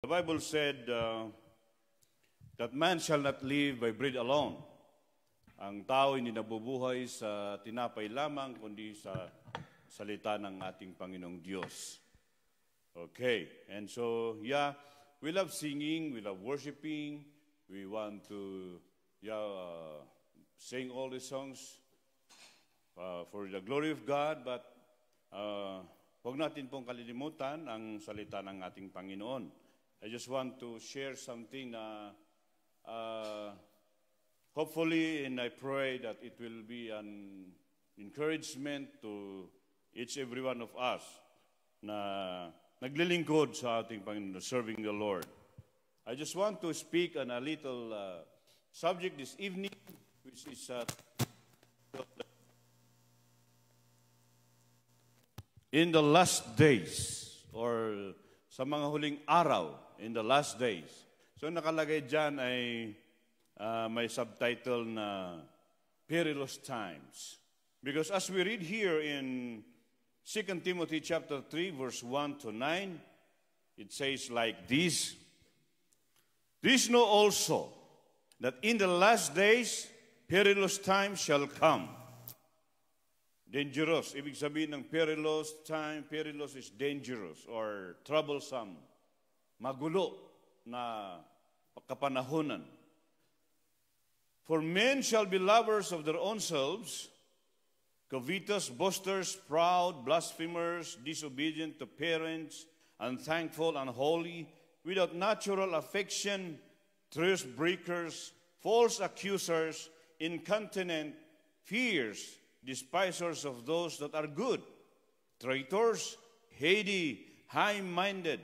The Bible said uh, that man shall not live by bread alone. Ang tao hindi nabubuhay sa tinapay lamang kundi sa salita ng ating Panginoong Diyos. Okay, and so yeah, we love singing, we love worshiping, we want to yeah, uh, sing all the songs uh, for the glory of God, but uh, huwag natin pong kalilimutan ang salita ng ating Panginoon. I just want to share something. Uh, uh, hopefully, and I pray that it will be an encouragement to each every one of us na naglilingkod sa ating Panginoon, serving the Lord. I just want to speak on a little uh, subject this evening, which is uh, in the last days or sa mga huling araw in the last days. So nakalagay dyan ay uh, may subtitle na Perilous Times. Because as we read here in 2 Timothy chapter 3 verse 1 to 9, it says like this, This know also that in the last days perilous times shall come. Dangerous. Ibig sabihin ng perilous time, perilous is dangerous or troublesome. magulo na kapanahonan. For men shall be lovers of their own selves, covetous, boasters, proud, blasphemers, disobedient to parents, unthankful, unholy, without natural affection, truth breakers, false accusers, incontinent, fierce, despisers of those that are good, traitors, heady, high minded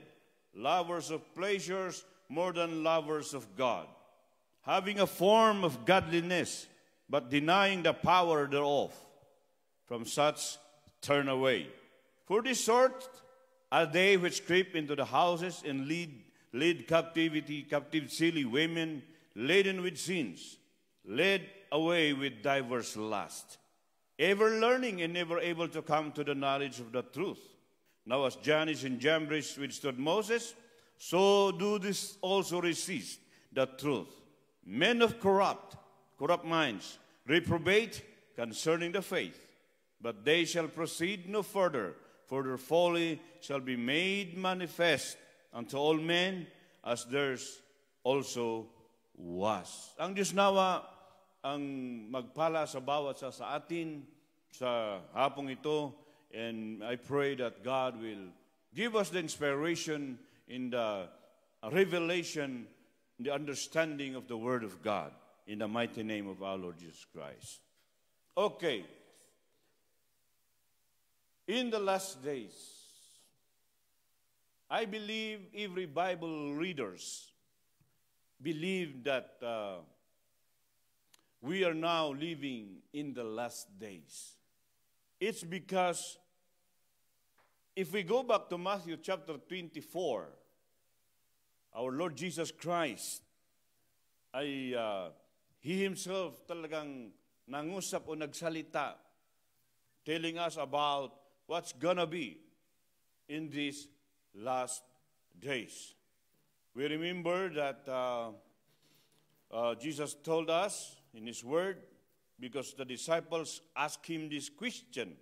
lovers of pleasures more than lovers of God, having a form of godliness, but denying the power thereof. From such turn away. For this sort are they which creep into the houses and lead, lead captivity, captive silly women, laden with sins, led away with divers lust, ever learning and never able to come to the knowledge of the truth. Now as Jannes and Jambres withstood Moses, so do this also resist the truth. Men of corrupt, corrupt minds, reprobate concerning the faith, but they shall proceed no further, for their folly shall be made manifest unto all men, as theirs also was. Ang Diyos nawa ang magpala sa bawat sa, sa atin sa hapong ito and I pray that God will give us the inspiration in the revelation, the understanding of the Word of God in the mighty name of our Lord Jesus Christ. Okay. In the last days, I believe every Bible readers believe that uh, we are now living in the last days. It's because If we go back to Matthew chapter 24, our Lord Jesus Christ ay uh, He Himself talagang nangusap o nagsalita telling us about what's gonna be in these last days. We remember that uh, uh, Jesus told us in His Word because the disciples asked Him this question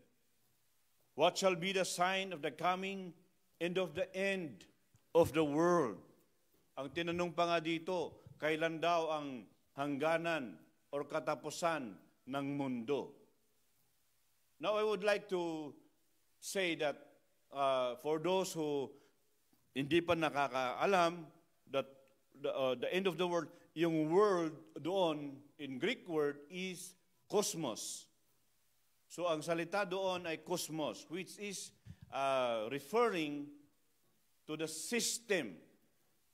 What shall be the sign of the coming and of the end of the world? Ang tinanong pa nga dito, kailan daw ang hangganan or katapusan ng mundo? Now I would like to say that uh, for those who hindi pa nakakaalam that the, uh, the end of the world, yung world doon in Greek word is cosmos. So ang salita doon ay cosmos, which is uh, referring to the system,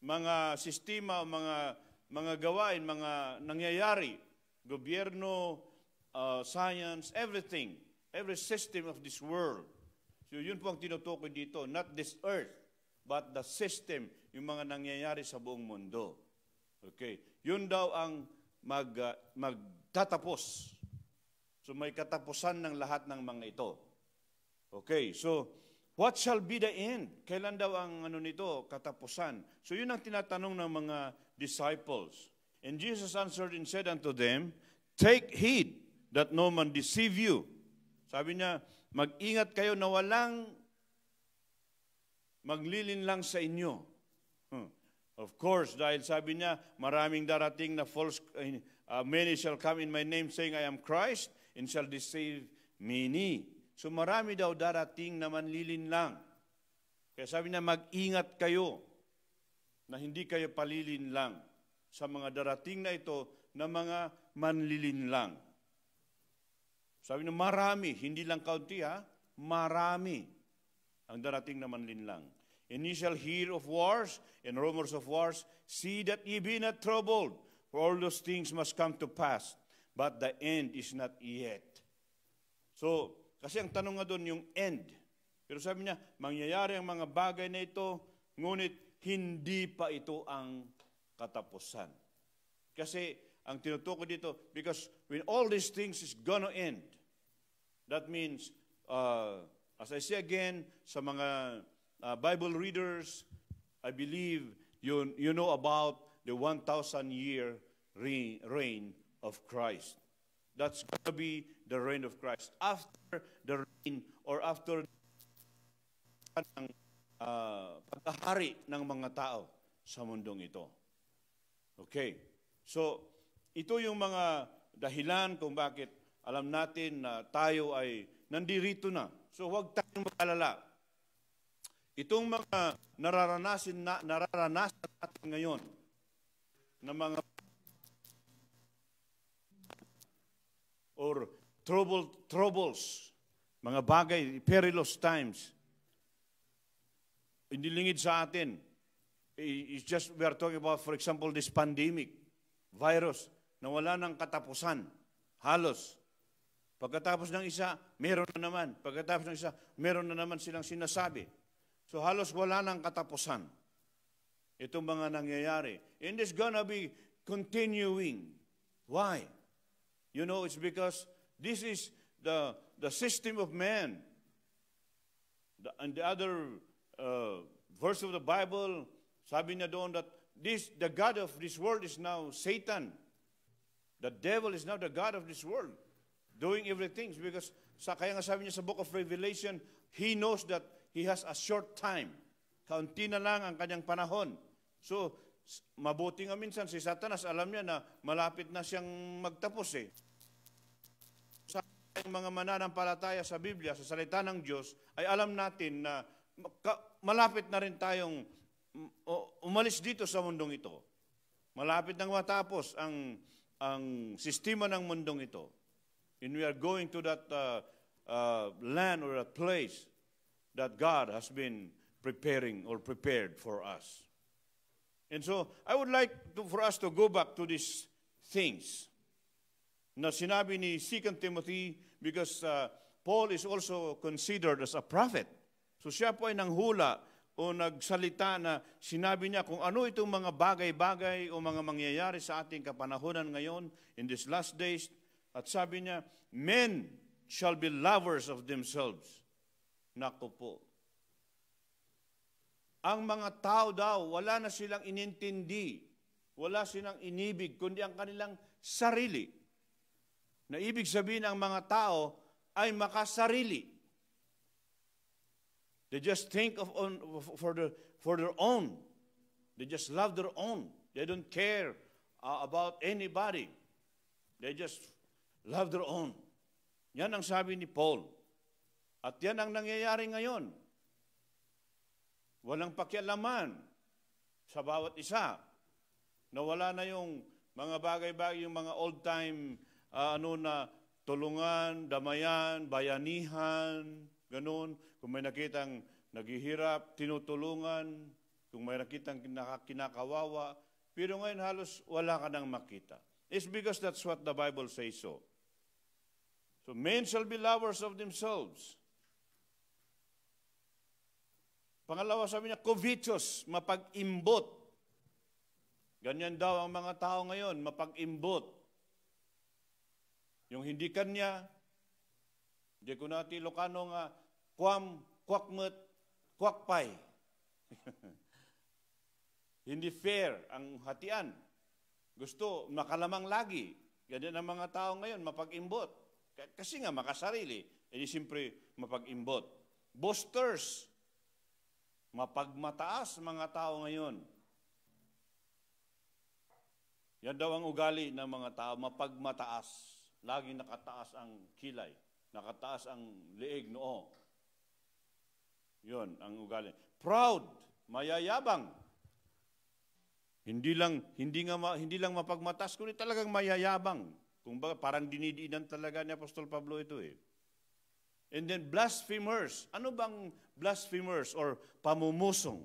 mga sistema, o mga mga gawain, mga nangyayari, gobyerno, uh, science, everything, every system of this world. So yun po ang tinutukoy dito, not this earth, but the system, yung mga nangyayari sa buong mundo. Okay, yun daw ang mag, uh, magtatapos So may katapusan ng lahat ng mga ito. Okay, so what shall be the end? Kailan daw ang ano nito, katapusan? So yun ang tinatanong ng mga disciples. And Jesus answered and said unto them, Take heed that no man deceive you. Sabi niya, mag-ingat kayo na walang maglilin lang sa inyo. Hmm. Of course, dahil sabi niya, maraming darating na false, uh, many shall come in my name saying, I am Christ, and shall deceive many. So marami daw darating na manlilin lang. Kaya sabi na mag-ingat kayo na hindi kayo palilin lang sa mga darating na ito na mga manlilin lang. Sabi na marami, hindi lang kaunti ha, marami ang darating na manlin lang. And ye shall hear of wars and rumors of wars. See that ye be not troubled, for all those things must come to pass but the end is not yet. So, kasi ang tanong nga doon yung end. Pero sabi niya, mangyayari ang mga bagay na ito, ngunit hindi pa ito ang katapusan. Kasi ang tinutukoy dito, because when all these things is gonna end, that means, uh, as I say again, sa mga uh, Bible readers, I believe you, you know about the 1,000 year reign of Christ. That's going to be the reign of Christ. After the reign or after ng uh, ah, paghahari ng mga tao sa mundong ito. Okay. So, ito yung mga dahilan kung bakit alam natin na tayo ay nandirito na. So, huwag tayong mag Itong mga nararanasin na, nararanasan natin ngayon na mga or troubled troubles, mga bagay, perilous times, inilingid sa atin. It's just, we are talking about, for example, this pandemic, virus, na wala ng katapusan, halos. Pagkatapos ng isa, meron na naman. Pagkatapos ng isa, meron na naman silang sinasabi. So halos wala ng katapusan. Itong mga nangyayari. And it's gonna be continuing. Why? You know, it's because this is the, the system of man. The, and the other uh, verse of the Bible, sabi niya doon that this, the God of this world is now Satan. The devil is now the God of this world, doing everything. Because sa, kaya nga sabi niya sa book of Revelation, he knows that he has a short time. Kaunti na lang ang kanyang panahon. So, Mabuti nga minsan si Satanas, alam niya na malapit na siyang magtapos eh. Sa mga mananampalataya sa Biblia, sa salita ng Diyos, ay alam natin na malapit na rin tayong mm, umalis dito sa mundong ito. Malapit nang matapos ang ang sistema ng mundong ito. And we are going to that uh, uh, land or that place that God has been preparing or prepared for us. And so, I would like to, for us to go back to these things na sinabi ni 2 Timothy because uh, Paul is also considered as a prophet. So siya po ay nanghula o nagsalita na sinabi niya kung ano itong mga bagay-bagay o mga mangyayari sa ating kapanahonan ngayon in these last days. At sabi niya, men shall be lovers of themselves. Nako po, ang mga tao daw, wala na silang inintindi, wala silang inibig, kundi ang kanilang sarili. Na ibig sabihin ang mga tao ay makasarili. They just think of on, for, the, for their own. They just love their own. They don't care uh, about anybody. They just love their own. Yan ang sabi ni Paul. At yan ang nangyayari ngayon. Walang pakialaman sa bawat isa. Nawala na yung mga bagay-bagay, yung mga old-time uh, ano na tulungan, damayan, bayanihan, ganun. Kung may nakitang naghihirap, tinutulungan, kung may nakitang kinakawawa, pero ngayon halos wala ka nang makita. It's because that's what the Bible says so. So men shall be lovers of themselves. Pangalawa, sabi niya, covetous, mapag-imbot. Ganyan daw ang mga tao ngayon, mapag-imbot. Yung hindi kanya, hindi ko nati Ilocano nga, kwam, kwakmet, kwakpay. hindi fair ang hatian. Gusto, makalamang lagi. Ganyan ang mga tao ngayon, mapag-imbot. Kasi nga, makasarili. E di siyempre, mapag-imbot. Boasters, mapagmataas mga tao ngayon. Yan daw ang ugali ng mga tao, mapagmataas. Laging nakataas ang kilay, nakataas ang leeg noo. Yun ang ugali. Proud, mayayabang. Hindi lang hindi nga hindi lang mapagmataas kundi talagang mayayabang. Kung parang dinidiinan talaga ni Apostol Pablo ito eh. And then blasphemers. Ano bang blasphemers or pamumusong?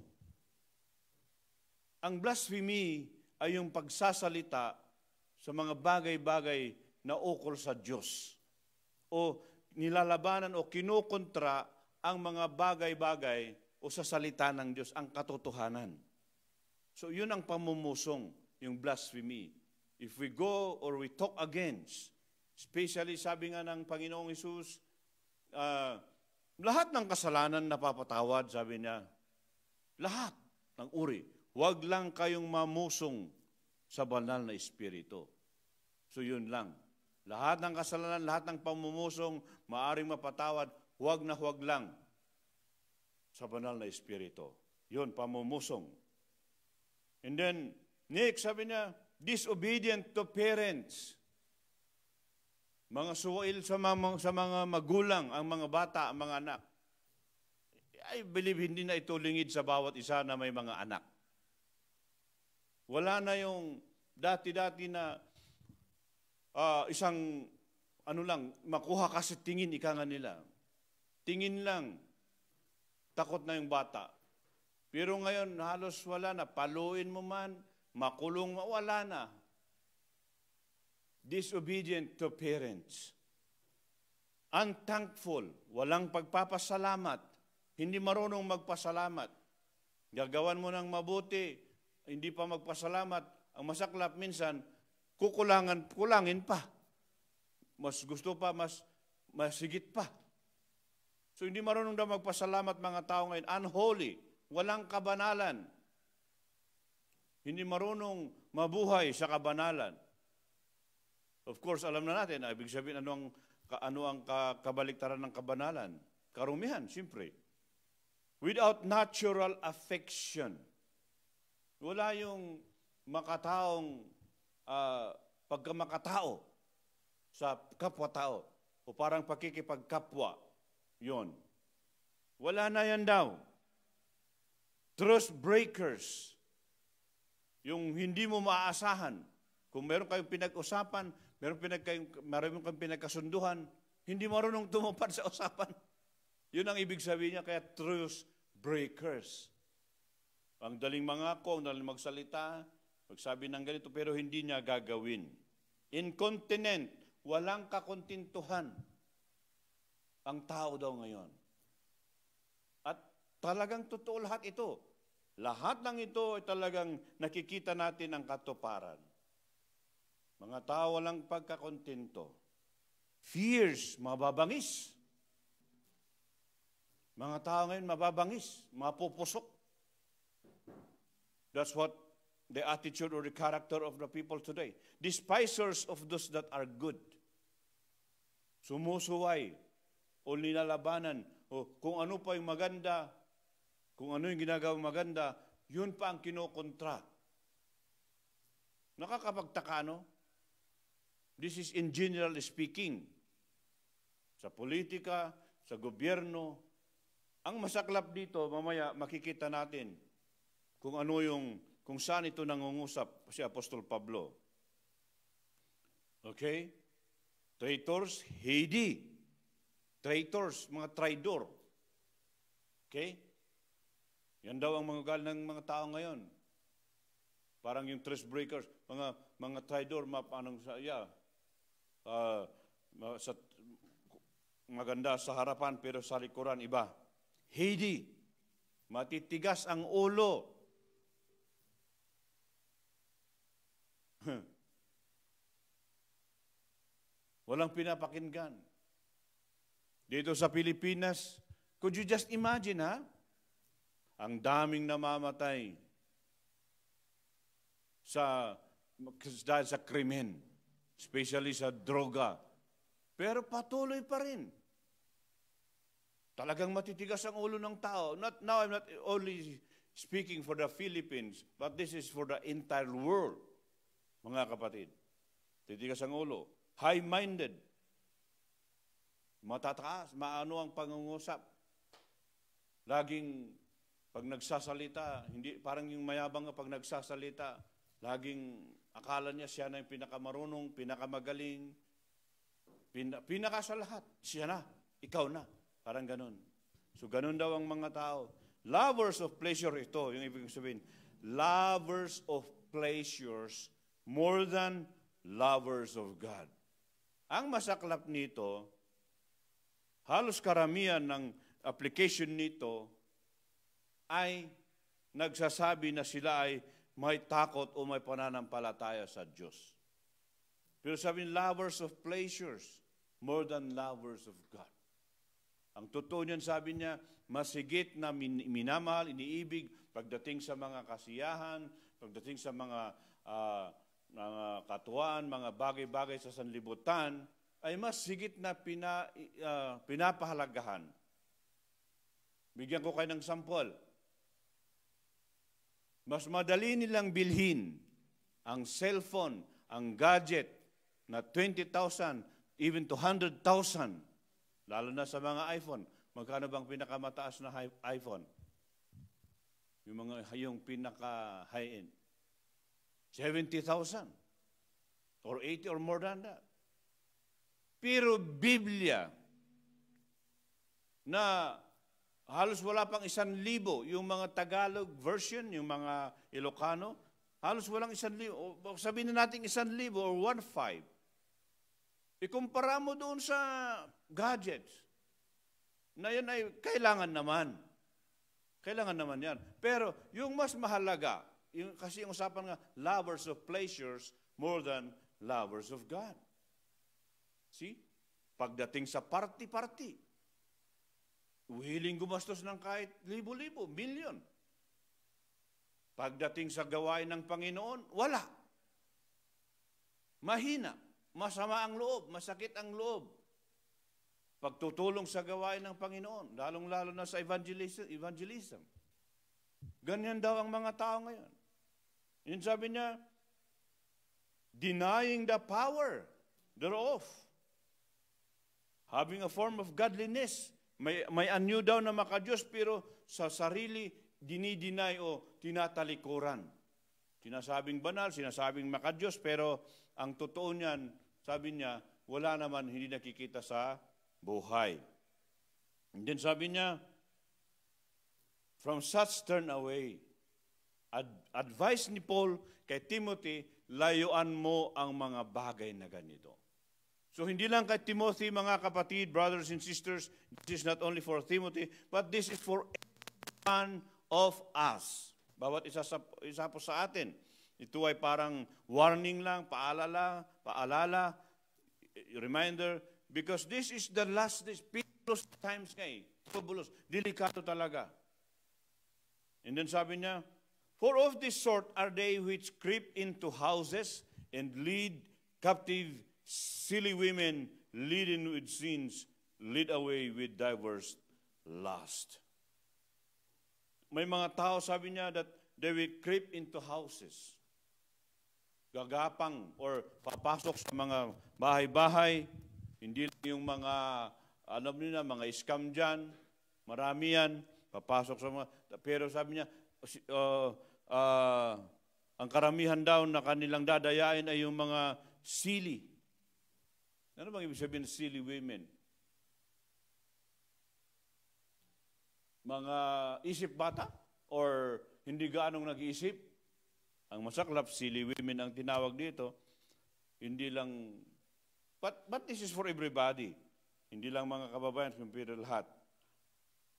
Ang blasphemy ay yung pagsasalita sa mga bagay-bagay na ukol sa Diyos o nilalabanan o kinukontra ang mga bagay-bagay o sa salita ng Diyos, ang katotohanan. So yun ang pamumusong, yung blasphemy. If we go or we talk against, especially sabi nga ng Panginoong Isus, uh, lahat ng kasalanan napapatawad, sabi niya. Lahat ng uri. Huwag lang kayong mamusong sa banal na Espiritu. So yun lang. Lahat ng kasalanan, lahat ng pamumusong, maaring mapatawad, huwag na huwag lang sa banal na Espiritu. Yun, pamumusong. And then, next, sabi niya, disobedient to parents. Mga suwail sa mga, sa mga magulang, ang mga bata, ang mga anak. I believe hindi na ito lingid sa bawat isa na may mga anak. Wala na yung dati-dati na uh, isang ano lang, makuha kasi tingin ika nga nila. Tingin lang, takot na yung bata. Pero ngayon, halos wala na. Paluin mo man, makulong, wala na disobedient to parents, unthankful, walang pagpapasalamat, hindi marunong magpasalamat. Gagawan mo ng mabuti, hindi pa magpasalamat. Ang masaklap minsan, kukulangan, kulangin pa. Mas gusto pa, mas masigit pa. So hindi marunong daw magpasalamat mga tao ngayon. Unholy, walang kabanalan. Hindi marunong mabuhay sa kabanalan. Of course, alam na natin, ibig sabihin ano ang, ano ang kabaliktaran ng kabanalan. Karumihan, siyempre. Without natural affection. Wala yung makataong uh, pagkamakatao sa kapwa-tao o parang pakikipagkapwa. yon. Wala na yan daw. Trust breakers. Yung hindi mo maaasahan kung meron kayong pinag-usapan, meron pinag kayong, meron kayong pinagkasunduhan, hindi marunong tumupad sa usapan. Yun ang ibig sabihin niya, kaya truth breakers. Ang daling mangako, ang daling magsalita, magsabi ng ganito, pero hindi niya gagawin. Incontinent, walang kakontintuhan ang tao daw ngayon. At talagang totoo lahat ito. Lahat ng ito ay talagang nakikita natin ang katuparan. Mga tao walang pagkakontento. Fierce, mababangis. Mga tao ngayon mababangis, mapupusok. That's what the attitude or the character of the people today. Despisers of those that are good. Sumusuway o nilalabanan o kung ano pa yung maganda, kung ano yung ginagawa maganda, yun pa ang kinokontra. Nakakapagtaka, no? This is in general speaking. Sa politika, sa gobyerno, ang masaklap dito, mamaya makikita natin kung ano yung, kung saan ito nangungusap si Apostol Pablo. Okay? Traitors, Heidi. Traitors, mga traidor. Okay? Yan daw ang mga ng mga tao ngayon. Parang yung trust breakers, mga mga traidor, map, anong, yeah, uh, maganda sa harapan pero sa likuran iba. Hindi. Matitigas ang ulo. Walang pinapakinggan. Dito sa Pilipinas, could you just imagine ha? Ang daming namamatay sa dahil sa krimen especially sa droga. Pero patuloy pa rin. Talagang matitigas ang ulo ng tao. Not, now I'm not only speaking for the Philippines, but this is for the entire world, mga kapatid. Titigas ang ulo. High-minded. Matataas, maano ang pangungusap. Laging pag nagsasalita, hindi parang yung mayabang pag nagsasalita, laging Akala niya siya na yung pinakamarunong, pinakamagaling, pin, pinaka sa lahat. Siya na, ikaw na. Parang ganun. So ganun daw ang mga tao. Lovers of pleasure ito, yung ibig sabihin. Lovers of pleasures more than lovers of God. Ang masaklap nito, halos karamihan ng application nito ay nagsasabi na sila ay may takot o may pananampalataya sa Diyos. Pero sabi lovers of pleasures more than lovers of God. Ang totoo niyan, sabi niya, masigit na min- minamahal, iniibig pagdating sa mga kasiyahan, pagdating sa mga, uh, mga katuan, mga bagay-bagay sa sanlibutan, ay mas sigit na pina, uh, pinapahalagahan. Bigyan ko kayo ng sample. Mas madali nilang bilhin ang cellphone, ang gadget na 20,000, even to 100,000, lalo na sa mga iPhone. Magkano bang pinakamataas na iPhone? Yung mga yung pinaka high-end. 70,000 or 80 or more than that. Pero Biblia na halos wala pang isang libo yung mga Tagalog version, yung mga Ilocano, halos walang isang libo. O, sabihin na natin isang libo or one five. Ikumpara mo doon sa gadgets na yan ay kailangan naman. Kailangan naman yan. Pero yung mas mahalaga, yung, kasi yung usapan nga, lovers of pleasures more than lovers of God. See? Pagdating sa party-party, willing gumastos ng kahit libo-libo, million. Pagdating sa gawain ng Panginoon, wala. Mahina, masama ang loob, masakit ang loob. Pagtutulong sa gawain ng Panginoon, lalong-lalo na sa evangelism, evangelism. Ganyan daw ang mga tao ngayon. Yun sabi niya, denying the power thereof, having a form of godliness, may, may anyo daw na makadiyos pero sa sarili dinidinay o tinatalikuran. Sinasabing banal, sinasabing makadiyos pero ang totoo niyan, sabi niya, wala naman hindi nakikita sa buhay. And then sabi niya, from such turn away. Ad- advice ni Paul kay Timothy, layuan mo ang mga bagay na ganito. So hindi lang kay Timothy, mga kapatid, brothers and sisters, this is not only for Timothy, but this is for one of us. Bawat isa, sa, isa po sa atin. Ito ay parang warning lang, paalala, paalala, eh, reminder, because this is the last days. Pilos times kay, tubulos, delikato talaga. And then sabi niya, For of this sort are they which creep into houses and lead captive silly women leading with sins, lead away with diverse lust. May mga tao, sabi niya, that they will creep into houses. Gagapang or papasok sa mga bahay-bahay, hindi lang yung mga, ano nila, mga scam dyan, marami yan, papasok sa mga, pero sabi niya, uh, uh, ang karamihan daw na kanilang dadayain ay yung mga sili ano bang ibig sabihin silly women? Mga isip bata? Or hindi gaanong nag-iisip? Ang masaklap, silly women ang tinawag dito. Hindi lang, but, but this is for everybody. Hindi lang mga kababayan, kumpira lahat.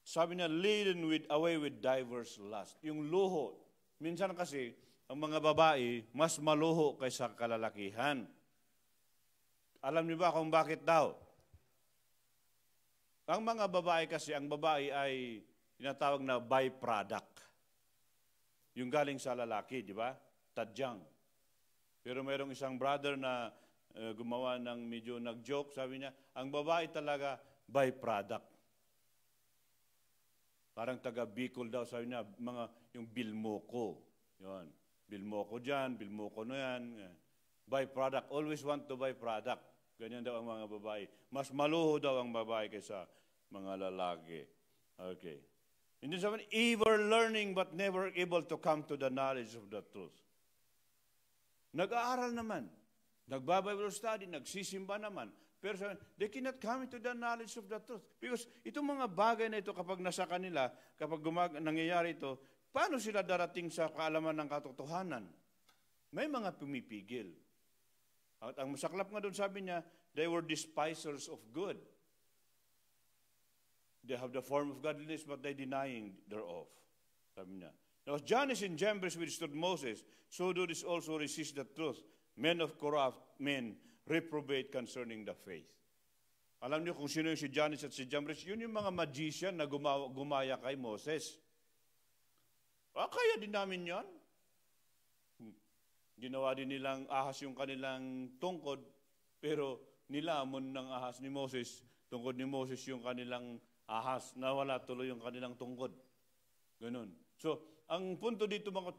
Sabi niya, laden with, away with diverse lust. Yung luho. Minsan kasi, ang mga babae, mas maluho kaysa kalalakihan. Alam niyo ba kung bakit daw? Ang mga babae kasi, ang babae ay tinatawag na byproduct. Yung galing sa lalaki, di ba? Tadyang. Pero mayroong isang brother na uh, gumawa ng medyo nag-joke, sabi niya, ang babae talaga byproduct. Parang taga Bicol daw, sabi niya, mga, yung bilmoko. Yun. Bilmoko dyan, bilmoko no yan. Byproduct. Always want to buy product. Ganyan daw ang mga babae. Mas maluho daw ang babae kaysa mga lalaki. Okay. Hindi sabi, ever learning but never able to come to the knowledge of the truth. Nag-aaral naman. nag study, nagsisimba naman. Pero sabi, they cannot come to the knowledge of the truth. Because itong mga bagay na ito, kapag nasa kanila, kapag gumag- nangyayari ito, paano sila darating sa kaalaman ng katotohanan? May mga pumipigil. At ang masaklap nga doon sabi niya, they were despisers of good. They have the form of godliness but they denying thereof. Sabi niya. Now, as John is in withstood Moses, so do this also resist the truth. Men of corrupt men reprobate concerning the faith. Alam niyo kung sino yung si Janis at si Jambres, yun yung mga magician na gumaya kay Moses. Ah, kaya din namin yan. Ginawa din nilang ahas yung kanilang tungkod, pero nilamon ng ahas ni Moses. Tungkod ni Moses yung kanilang ahas. Nawala tuloy yung kanilang tungkod. Ganun. So, ang punto dito mga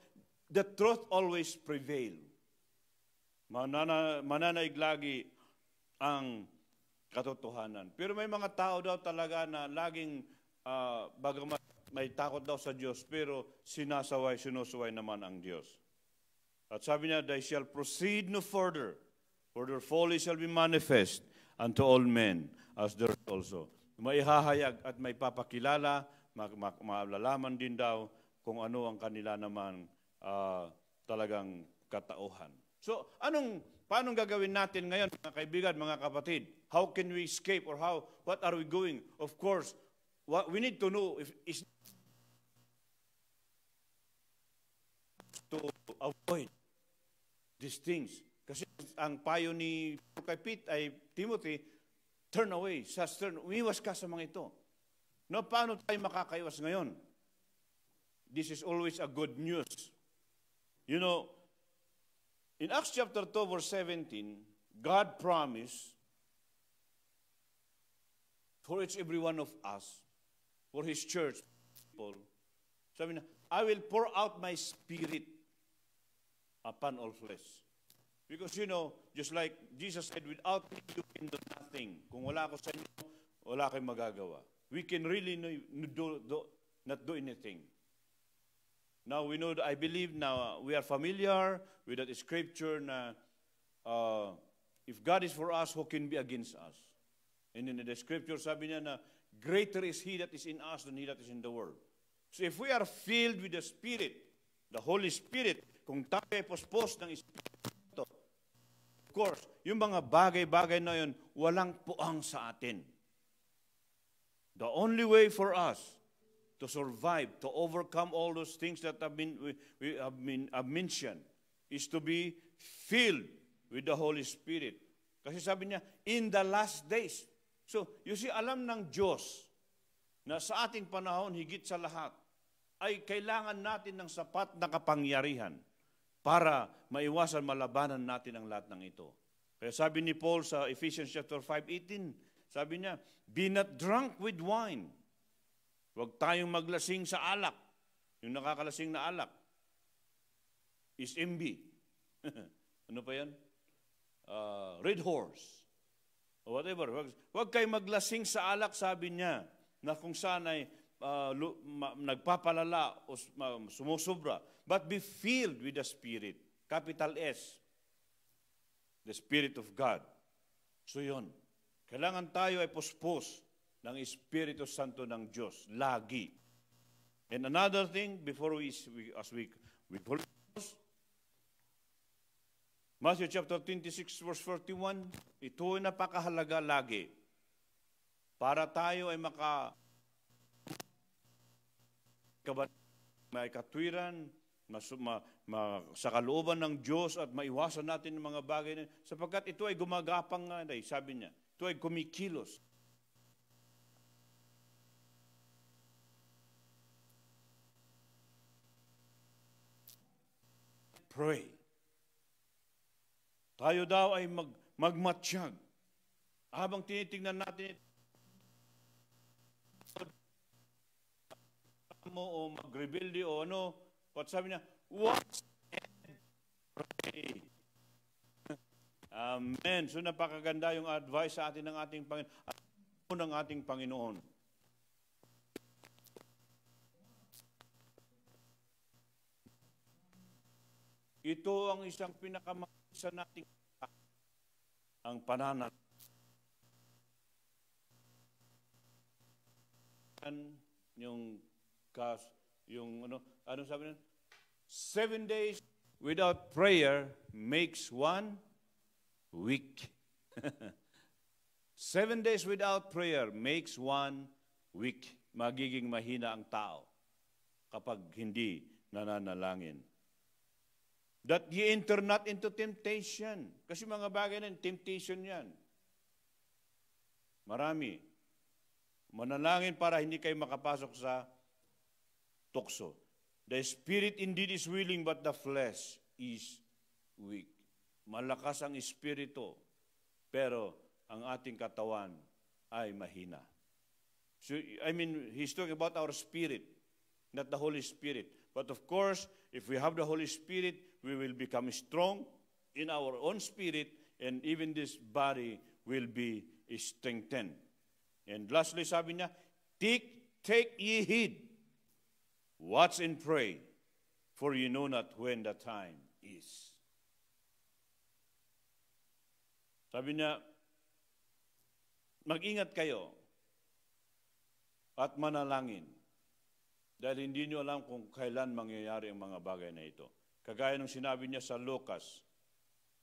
the truth always prevail. Manana, mananaig lagi ang katotohanan. Pero may mga tao daw talaga na laging uh, bagamat may takot daw sa Diyos, pero sinasaway, sinusuway naman ang Diyos. At sabi niya, they shall proceed no further, for their folly shall be manifest unto all men, as there also. Maihahayag at may papakilala, maalalaman din daw kung ano ang kanila naman uh, ah, talagang katauhan. So, anong, paano gagawin natin ngayon, mga kaibigan, mga kapatid? How can we escape or how, what are we going? Of course, what we need to know if, is to avoid these things. Kasi ang payo ni kay Pete ay Timothy, turn away, sa turn, umiwas ka sa mga ito. No, paano tayo makakaiwas ngayon? This is always a good news. You know, in Acts chapter 2 verse 17, God promised for each every one of us, for His church, people, sabi na, I will pour out my spirit upon all flesh. Because you know, just like Jesus said, without me you can do nothing. Kung wala ako sa inyo, wala kayong magagawa. We can really no, do, do, not do anything. Now we know, I believe now uh, we are familiar with that scripture na uh, if God is for us, who can be against us? And in the scripture sabi niya na greater is He that is in us than He that is in the world. So if we are filled with the Spirit, the Holy Spirit, kung tayo ay pospos ng Espiritu, of course, yung mga bagay-bagay na yun, walang puang sa atin. The only way for us to survive, to overcome all those things that have been, we, we have been have mentioned, is to be filled with the Holy Spirit. Kasi sabi niya, in the last days. So, you see, alam ng Diyos na sa ating panahon, higit sa lahat, ay kailangan natin ng sapat na kapangyarihan para maiwasan malabanan natin ang lahat ng ito. Kaya sabi ni Paul sa Ephesians chapter 5:18, sabi niya, "Be not drunk with wine." Huwag tayong maglasing sa alak. Yung nakakalasing na alak is MB. ano pa 'yan? Uh, red horse. Or whatever. Huwag, huwag kayong maglasing sa alak, sabi niya, na kung saan ay uh, nagpapalala o sumusobra but be filled with the Spirit. Capital S. The Spirit of God. So yun. Kailangan tayo ay puspos ng Espiritu Santo ng Diyos. Lagi. And another thing, before we, as we, we puspos, Matthew chapter 26 verse 41, ito ay napakahalaga lagi para tayo ay maka kabat may katwiran mas, ma, ma, sa kalooban ng Diyos at maiwasan natin ang mga bagay na sapagkat ito ay gumagapang nga, eh, sabi niya. Ito ay kumikilos. Pray. Tayo daw ay mag, magmatsyag. Habang tinitingnan natin ito, mo o magrebelde o ano, But sabi niya, watch Amen. So napakaganda yung advice sa atin ng ating Panginoon. At ng ating Panginoon. Ito ang isang pinakamahal nating ang pananat. Yung kas, yung ano, ano sabi nila? Seven days without prayer makes one weak. Seven days without prayer makes one weak. Magiging mahina ang tao kapag hindi nananalangin. That ye enter not into temptation. Kasi mga bagay na temptation yan. Marami. Manalangin para hindi kayo makapasok sa tukso. The spirit indeed is willing, but the flesh is weak. Malakas ang espirito, pero ang ating katawan ay mahina. So, I mean, he's talking about our spirit, not the Holy Spirit. But of course, if we have the Holy Spirit, we will become strong in our own spirit, and even this body will be strengthened. And lastly, sabi niya, take, take ye heed Watch and pray, for you know not when the time is. Sabi niya, mag-ingat kayo at manalangin dahil hindi niyo alam kung kailan mangyayari ang mga bagay na ito. Kagaya ng sinabi niya sa Lucas,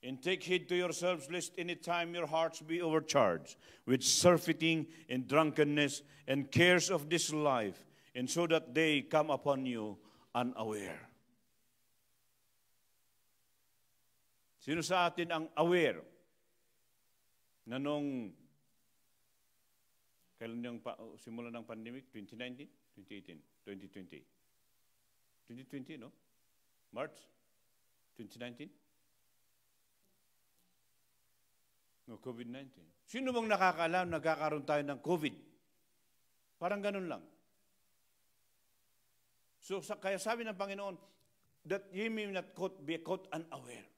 And take heed to yourselves, lest any time your hearts be overcharged with surfeiting and drunkenness and cares of this life, and so that they come upon you unaware. Sino sa atin ang aware na nung kailan yung pa, oh, simula ng pandemic? 2019? 2018? 2020? 2020, no? March? 2019? No, COVID-19. Sino bang nakakaalam nagkakaroon tayo ng COVID? Parang ganun lang. So sa, kaya sabi ng Panginoon, that ye may not caught, be caught unaware.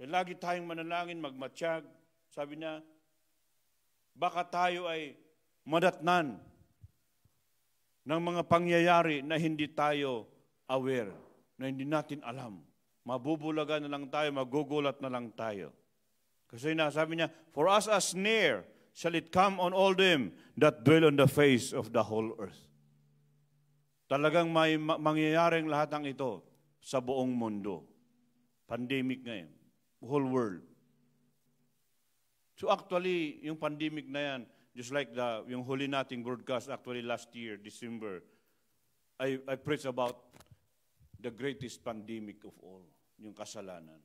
Kaya lagi tayong manalangin, magmatsyag. Sabi na, baka tayo ay madatnan ng mga pangyayari na hindi tayo aware, na hindi natin alam. Mabubulagan na lang tayo, magugulat na lang tayo. Kasi nasabi niya, For us as near shall it come on all them that dwell on the face of the whole earth. Talagang may mangyayaring lahat ng ito sa buong mundo. Pandemic ngayon. Whole world. So actually, yung pandemic na yan, just like the, yung huli nating broadcast actually last year, December, I, I preached about the greatest pandemic of all, yung kasalanan.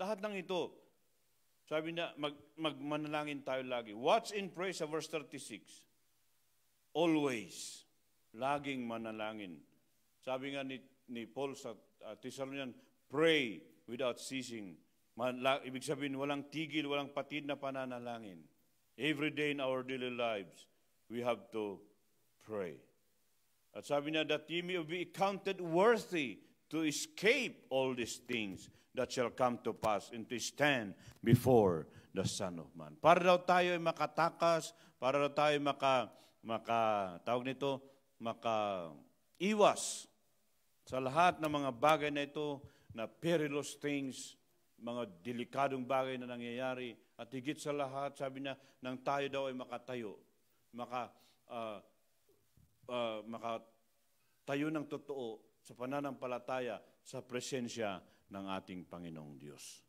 Lahat ng ito, sabi na, mag, magmanalangin tayo lagi. Watch in pray sa verse 36. Always laging manalangin. Sabi nga ni, ni Paul sa uh, Thessalonian, pray without ceasing. Man, la, ibig sabihin, walang tigil, walang patid na pananalangin. Every day in our daily lives, we have to pray. At sabi niya, that ye may be counted worthy to escape all these things that shall come to pass and to stand before the Son of Man. Para daw tayo ay makatakas, para daw tayo maka, maka, tawag nito, makaiwas sa lahat ng mga bagay na ito na perilous things, mga delikadong bagay na nangyayari. At higit sa lahat, sabi niya, nang tayo daw ay makatayo, maka, uh, uh, makatayo ng totoo sa pananampalataya sa presensya ng ating Panginoong Diyos.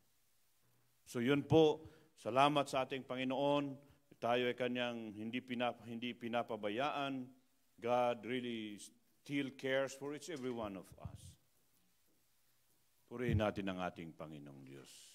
So yun po, salamat sa ating Panginoon. Tayo ay kanyang hindi, pinap, hindi pinapabayaan, God really still cares for each every one of us. Purihin natin ang ating Panginoong Diyos.